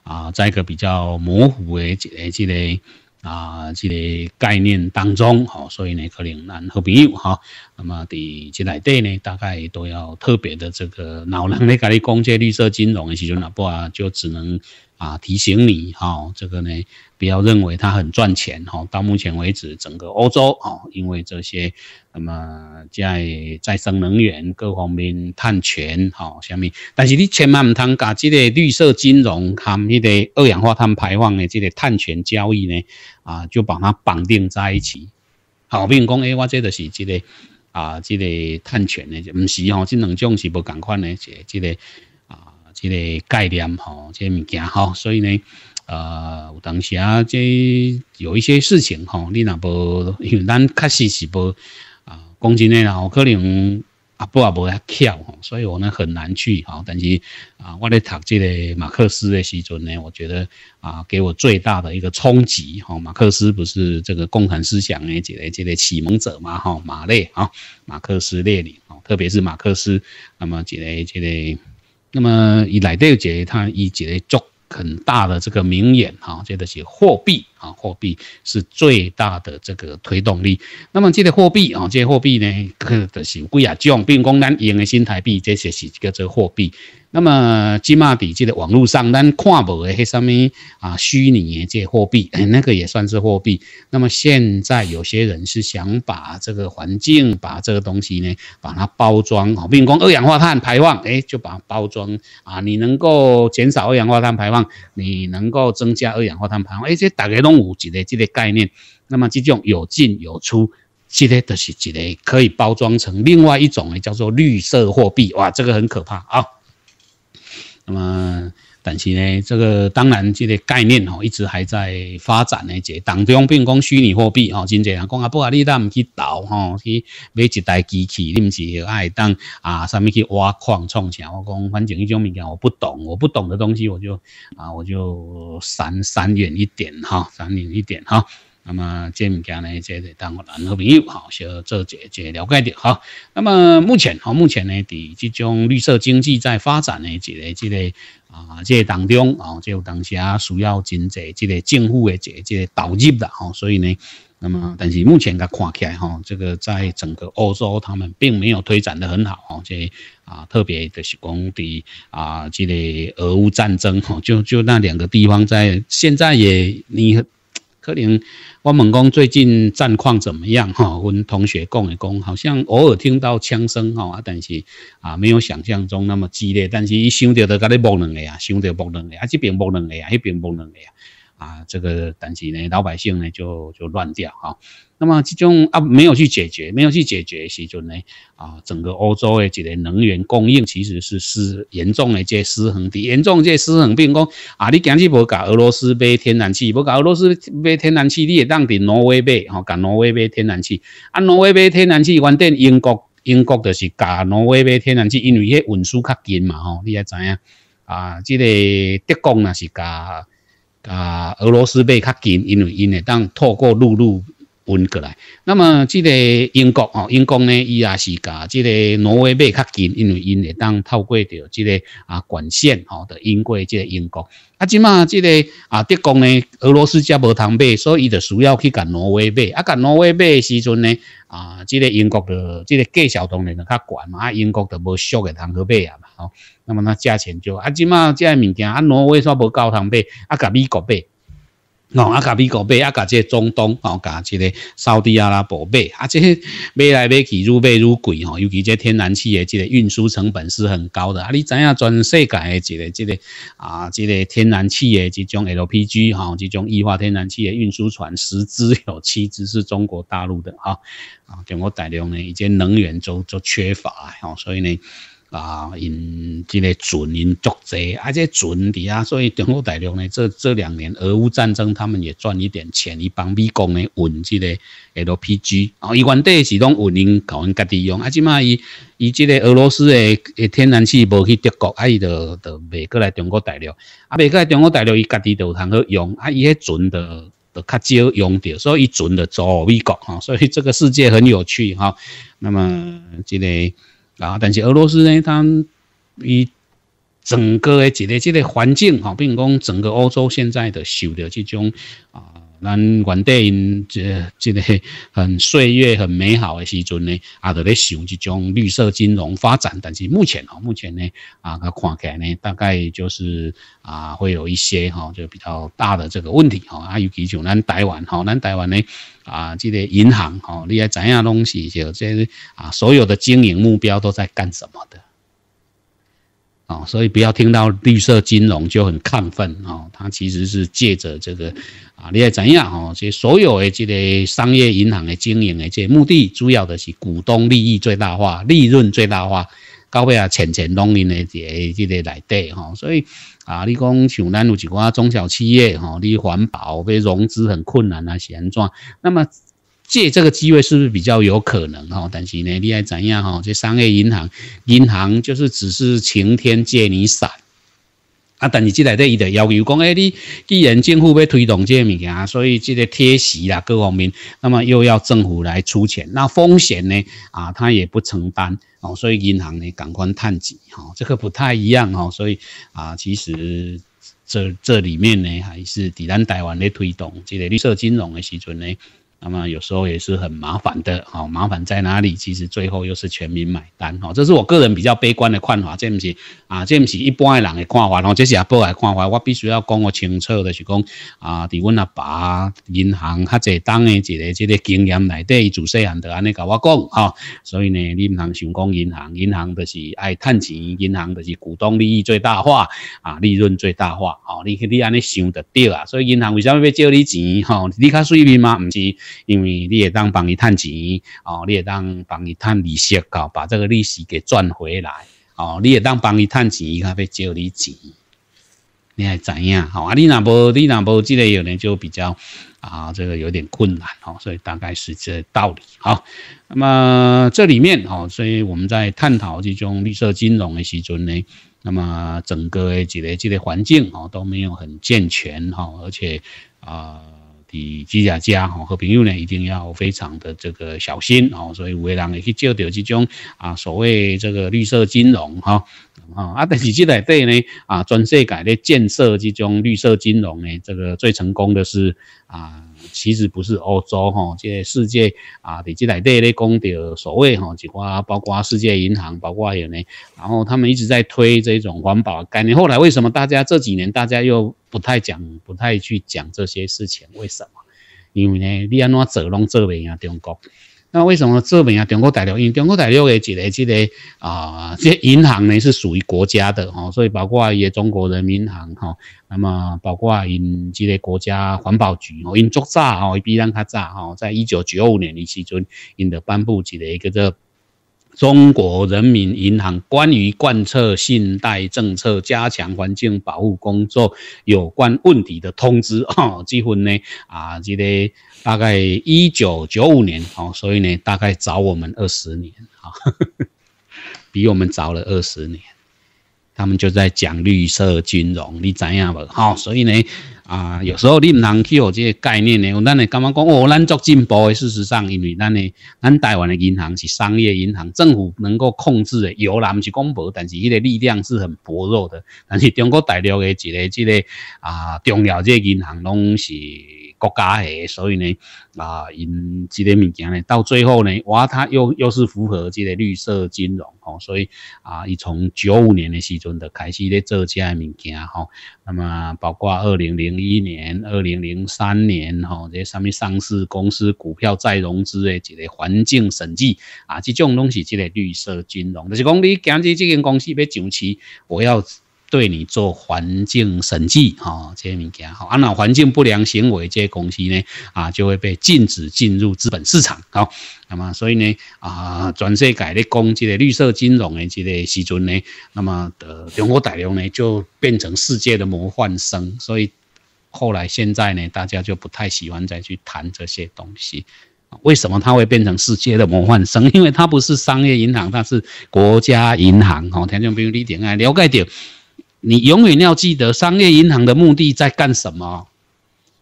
啊，在一个比较模糊的这个、这个啊这个概念当中，好，所以呢，可能难和不易哈。那么的接下来呢，大概都要特别的这个老人在家里攻坚绿色金融，的些就那不啊，就只能。啊，提醒你哈，这个呢，不要认为它很赚钱哈。到目前为止，整个欧洲啊，因为这些，那么在再生能源各方面碳权哈，啥面，但是你千万唔通甲即个绿色金融含迄个二氧化碳排放的即个碳权交易呢，啊，就把它绑定在一起。好，比如讲诶，我即个是即个啊，即个碳权呢，就唔是哦，这两种是不共款的，这即个。这个概念吼，即个物件吼，所以呢，呃，有当时啊，即有一些事情吼，你那不，因为咱确实是不啊，讲真诶然后可能啊不啊不遐巧吼，所以我呢很难去吼。但是啊，我咧读这个马克思的时阵呢，我觉得啊，给我最大的一个冲击吼。马克思不是这个共产思想呢，即个这个启蒙者嘛吼，马列啊，马克思列宁啊，特别是马克思，那么即个这个。那么，以来德节，他以节做很大的这个名言哈，个是货币啊，货币是最大的这个推动力。那么，这个货币啊，这个货币呢，的是贵啊种，并工单，咱用的新台币，这些是叫做货币。那么金骂笔记的网络上，咱看无诶，黑啥物啊？虚拟的这个货币，那个也算是货币。那么现在有些人是想把这个环境，把这个东西呢，把它包装好，并光二氧化碳排放，诶，就把它包装啊，你能够减少二氧化碳排放，你能够增加二氧化碳排放，诶，这大概拢五级个这个概念。那么这种有进有出，这个都是即个可以包装成另外一种叫做绿色货币。哇，这个很可怕啊！那么，但是呢，这个当然，这个概念哦，一直还在发展呢。这当中并讲虚拟货币哈，金人讲啊，不啊，你咱们去投哈，去买一台机器，你不是爱当啊，什么去挖矿创钱？我讲，反正这种物件我不懂，我不懂的东西，我就啊，我就闪闪远一点哈，闪远一点哈。那么这物件呢，这个当我蓝好朋友，好，小做解解了解掉好。那么目前，哈，目前呢，伫即种绿色经济在发展的这个即个啊，即个当中，这即当下需要真济即个政府的即即投入啦，哈。所以呢，那么但是目前个看起来，哈，这个在整个欧洲，他们并没有推展得很好，即啊，特别就是讲伫啊，即个俄乌战争，哈，就就那两个地方在现在也你。可能我问讲最近战况怎么样哈？阮同学讲一讲，好像偶尔听到枪声哦，但是啊，没有想象中那么激烈。但是伊想到就甲你摸两个啊，想到摸两个啊，这边摸两个啊，那边摸两个啊。啊，这个但是呢，老百姓呢就就乱掉啊。那么这种啊，没有去解决，没有去解决时阵呢，啊，整个欧洲的这个能源供应其实是失严重的这失衡的，严重这失衡。并讲啊，你今日不搞俄罗斯买天然气，不搞俄罗斯买天然气，你也让伫挪威买，哈，搞挪威买天然气。啊，挪威买天然气，原正英国英国就是搞挪威买天然气，因为迄运输较近嘛，吼，你也知影啊，这个德国那是搞。啊，俄罗斯买较近，因为因会当透过陆路运过来。那么，这个英国哦，英国呢，伊也是甲这个挪威买较近，因为因会当透过着这个啊管线吼的英国这个英国。啊，即嘛，这个啊，德国呢，俄罗斯则无通买，所以就需要去甲挪威买。啊，甲挪威买时阵呢，啊，这个英国的这个介小东西就较悬嘛，啊，英国就无熟嘅通去买啊嘛。哦，那么那价钱就啊，即马即个物件啊，挪威煞无高通币，啊甲美国买。哦啊甲美国买，啊甲即个中东哦甲即个沙特阿拉伯买，啊即买来买去愈买愈贵哦，尤其即天然气诶即个运输成本是很高的。啊，你知影全世界诶即个即个啊即个天然气诶即种 LPG 哈，即种液化天然气诶运输船十只有七只是中国大陆的哈，啊，中国大陆呢一些能源就就缺乏，吼，所以呢。啊，因即个船因足贼，啊，这船底下，所以中国大陆呢，这这两年俄乌战争，他们也赚一点钱，一帮美国呢运即个 LPG，啊，伊原底是拢运因交因家己用，啊，即嘛伊伊即个俄罗斯的诶天然气无去德国，啊，伊就就卖过来中国大陆，啊，卖过来中国大陆伊家己都有通好用，啊，伊迄船就都较少用着，所以伊船就走美国，哈，所以这个世界很有趣，哈，那么即个。啊！但是俄罗斯呢，它以整个的一个这个环境啊，并讲整个欧洲现在的受的这种啊。咱原定这这个很岁月很美好的时阵呢，也都咧想这种绿色金融发展。但是目前哦，目前呢啊，看起来呢大概就是啊，会有一些哈，就比较大的这个问题哈。还有其如咱台湾，好，咱台湾呢啊，这个银行哈，你怎样东西就这啊，所有的经营目标都在干什么的？啊，所以不要听到绿色金融就很亢奋啊，它其实是借着这个啊，你也怎样哦，这所有的这个商业银行的经营的这目的，主要的是股东利益最大化、利润最大化，高不啊，钱钱拢因的这个来得哈。所以啊，你讲像咱有一寡中小企业哈，你环保被融资很困难啊，现状。那么借这个机会是不是比较有可能哈？但是呢，你外怎样哈？这商业银行银行就是只是晴天借你伞啊，但是这下来伊的要求讲，哎，你既然政府要推动这物件所以这个贴息啦各方面，那么又要政府来出钱，那风险呢啊，他也不承担哦，所以银行呢，感官探底哈，这个不太一样哈，所以啊，其实这这里面呢，还是抵咱台湾咧推动这个绿色金融的时阵呢。那么有时候也是很麻烦的，好麻烦在哪里？其实最后又是全民买单，好，这是我个人比较悲观的看法。这不是啊，这不是一般人的看法，然后这是波外看法。我必须要讲我清楚的是讲啊，伫阮阿爸银行哈，即当的一个这个经验来对做细汉就安尼甲我讲哈。所以呢，你唔通想讲银行，银行就是爱趁钱，银行就是股东利益最大化啊，利润最大化，好，你你安尼想得对啊。所以银行为啥要借你钱？哈，你较水平吗？唔是。因为你也当帮你赚钱哦，你也当帮你赚利息哦，把这个利息给赚回来哦，你也当帮你赚钱，他才借你钱，你还怎样？好啊，你那部你那部这类有呢？就比较啊，这个有点困难哦，所以大概是这道理。好，那么这里面哦，所以我们在探讨这种绿色金融的时准呢，那么整个的这类这类环境哦都没有很健全哈，而且啊。底机甲家吼和平友呢一定要非常的这个小心哦，所以有位人也去借到这种啊所谓这个绿色金融哈啊，啊但是现在对呢啊全世界咧建设这种绿色金融呢，这个最成功的是啊。其实不是欧洲哈，这世界啊，伫即内底咧讲到所谓哈，就话包括世界银行，包括有呢，然后他们一直在推这种环保概念。后来为什么大家这几年大家又不太讲、不太去讲这些事情？为什么？因为呢，李亚诺做拢做袂赢中国。那为什么这边啊？中国大陆，因中国大陆的一个、一个啊，这银行呢是属于国家的吼，所以包括一些中国人民银行吼，那么包括因这个国家环保局吼，因作早吼，比咱较早吼，在一九九五年的时中因得颁布一个叫做《中国人民银行关于贯彻信贷政策加强环境保护工作有关问题的通知》吼，几份呢啊，这个。大概一九九五年，好，所以呢，大概早我们二十年，好，*laughs* 比我们早了二十年，他们就在讲绿色金融，你知影无？好，所以呢，啊，有时候你能去学这些概念呢。咱们呢，刚刚讲，哦，咱做进步。事实上，因为咱呢，咱台湾的银行是商业银行，政府能够控制的，有那是几公婆，但是它的力量是很薄弱的。但是中国大陆的几个、几个啊，重要这银行拢是。国家诶，所以呢，啊，因即个物件呢，到最后呢，哇，它又又是符合即个绿色金融哦，所以啊，伊从九五年的时阵就开始咧做这下物件吼，那么包括二零零一年、二零零三年吼，这上面上市公司股票再融资诶一个环境审计啊，即种东西即个绿色金融，就是讲你今次即间公司要上市，我要。对你做环境审计，吼，这些物件，哈，按照环境不良行为这些公司呢，啊，就会被禁止进入资本市场，好，那么所以呢，啊，全世界的攻击的绿色金融的这个时阵呢，那么呃，中国大量呢就变成世界的魔幻生，所以后来现在呢，大家就不太喜欢再去谈这些东西，为什么它会变成世界的魔幻生？因为它不是商业银行，它是国家银行，哈，田中平，你点爱了解点。你永远要记得，商业银行的目的在干什么？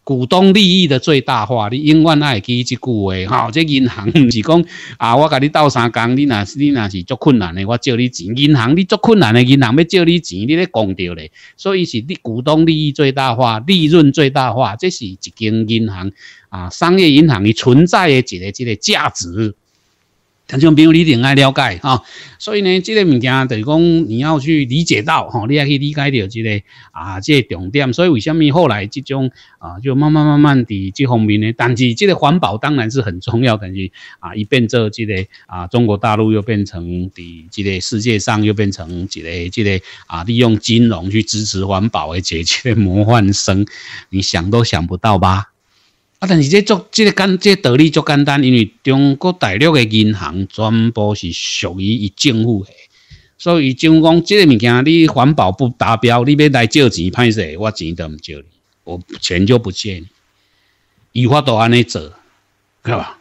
股东利益的最大化。你永远爱记一句话，哎，好，这银行不是讲啊，我跟你斗三工，你那、你那是足困难的，我借你钱。银行你足困难的，银行要借你钱，你咧讲掉咧。所以是你股东利益最大化，利润最大化，这是一间银行啊，商业银行伊存在的一个、一个价值。听众朋友，你一定爱了解啊，所以呢，这个物件就是讲你要去理解到，吼，你也要去理解到这个啊，这个重点。所以为什么后来这种啊，就慢慢慢慢的这方面呢？但是这个环保当然是很重要，但是啊，一变做这个啊，中国大陆又变成的这个世界上又变成这个这个啊，利用金融去支持环保的解决魔幻生，你想都想不到吧？啊！但是这做这个简这道理足简单，因为中国大陆的银行全部是属于伊政府的，所以政府讲这个物件，你环保不达标，你要来借钱歹势，我钱都唔借你，我钱就不借你，依法都安尼做，够吧？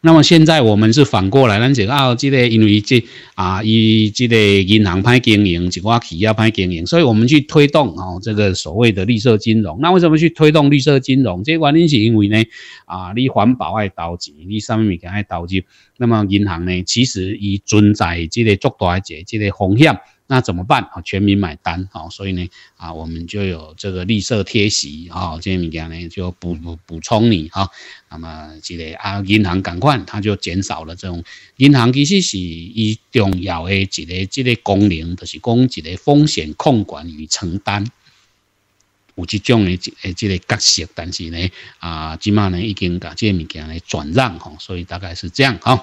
那么现在我们是反过来，咱就个这个因为这啊，以这个银行派经营，这个企业派经营，所以我们去推动哦，这个所谓的绿色金融。那为什么去推动绿色金融？这关键是因为呢，啊，你环保爱投资，你上面面更爱投资。那么银行呢，其实伊存在这个足大的这个风险。那怎么办啊？全民买单啊！所以呢啊，我们就有这个绿色贴息啊，这些物件呢就补补补充你啊。那么，这个啊，银行赶快它就减少了这种银行，其实是一重要的一个这个功能，就是讲一个风险控管与承担有这种的这这个角色。但是呢啊，起码呢已经把这些物件来转让哈，所以大概是这样哈。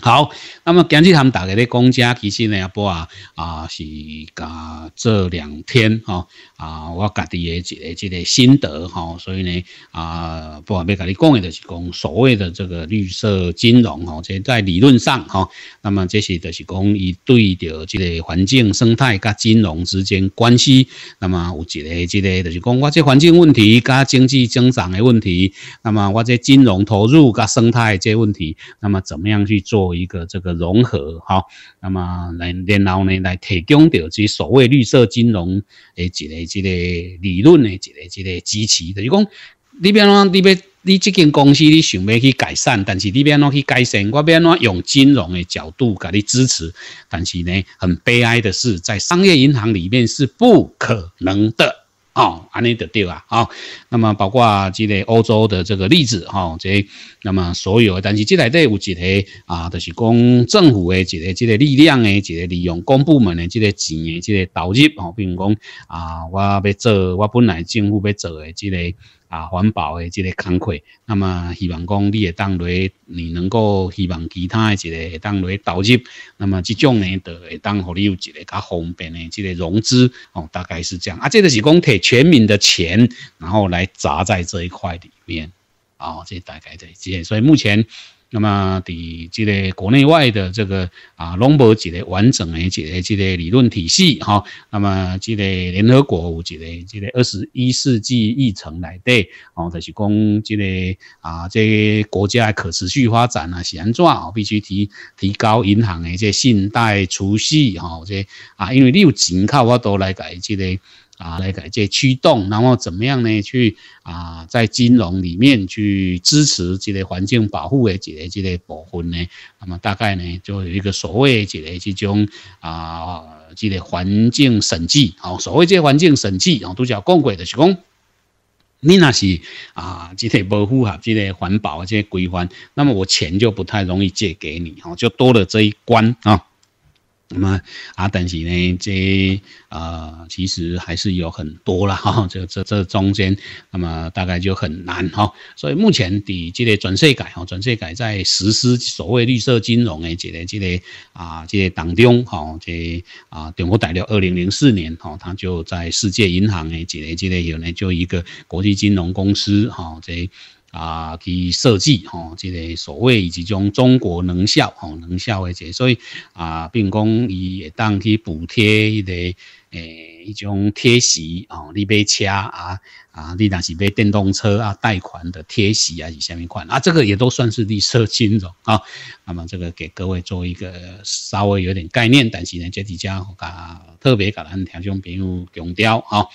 好，那么今日他们大家咧讲，即其实呢，不啊啊是讲这两天吼啊，我家己的一个一个心得吼，所以呢啊不啊别甲你讲的，就是讲所谓的这个绿色金融吼，即在理论上吼，那么即是就是讲伊对着这个环境生态甲金融之间关系，那么有一个一个就是讲我这环境问题甲经济增长的问题，那么我这金融投入甲生态些问题，那么怎么样去做？一个这个融合哈，那么来然后呢来提供掉这所谓绿色金融诶，一个一个理论的一个一个支持，就是讲你变哪你变你这间公司你想要去改善，但是你方说去改善，我方说用金融的角度给你支持，但是呢，很悲哀的是，在商业银行里面是不可能的。哦，安尼对对啊，哦，那么包括这个欧洲的这个例子，吼，这那么所有，但是这里都有一个啊，就是讲政府的一个、这个力量的一个利用，公部门的这个钱的这个投入，哦，并讲啊，我要做，我本来政府要做的这个。啊，环保的这个工作，那么希望讲你会当来，你能够希望其他的一个当来导入，那么这种呢，会当互你有一个较方便的这个融资哦，大概是这样啊，这个是讲摕全民的钱，然后来砸在这一块里面，哦，这大概在即，所以目前。那么，伫即个国内外的这个啊，拢贝尔个完整的即个即个理论体系哈。那么，即个联合国有即个即个二十一世纪议程来对，哦，就是讲即个啊，即国家可持续发展啊是安怎啊？必须提提高银行的即个信贷储蓄哈，即啊，因为你有钱靠我都来改即个。啊，来改这驱动，然后怎么样呢？去啊，在金融里面去支持这类环境保护的这类这类部分呢？那么大概呢，就有一个所谓这类这种啊，这类环境审计，哦，所谓这环境审计，哦，都叫要共轨的，是讲你那是啊，这类不符合这类环保这些规范，那么我钱就不太容易借给你，哦，就多了这一关啊。那么啊，但是呢，这啊，其实还是有很多了 *laughs* 哈。这这这中间，那么大概就很难哈。所以目前的这个转税改哈，转税改在实施所谓绿色金融的这个这个啊这个当中哈，这啊，中国代表二零零四年哈，他就在世界银行的这个这个有呢，就一个国际金融公司哈，在。啊，去设计吼，这个所谓以及种中国能效吼，能效的这，所以啊，并讲伊会当去补贴一个诶一种贴息哦，你买车啊啊，你若是买电动车啊，贷款的贴息啊是虾米款啊，这个也都算是绿色金融啊。那么这个给各位做一个稍微有点概念，但是呢，这几家啊特别甲咱听众朋友强调啊。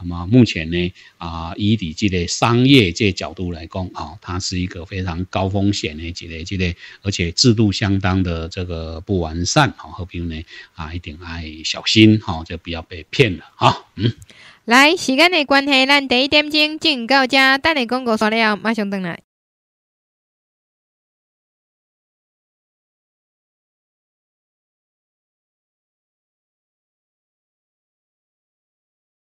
那么目前呢，啊，以你这个商业这角度来讲，啊，它是一个非常高风险的这类这类，而且制度相当的这个不完善，啊，所以呢，啊，一定要小心，哈，就不要被骗了，哈，嗯。来，时间的关系，咱第一点钟进到家，等你广告完了马上回来。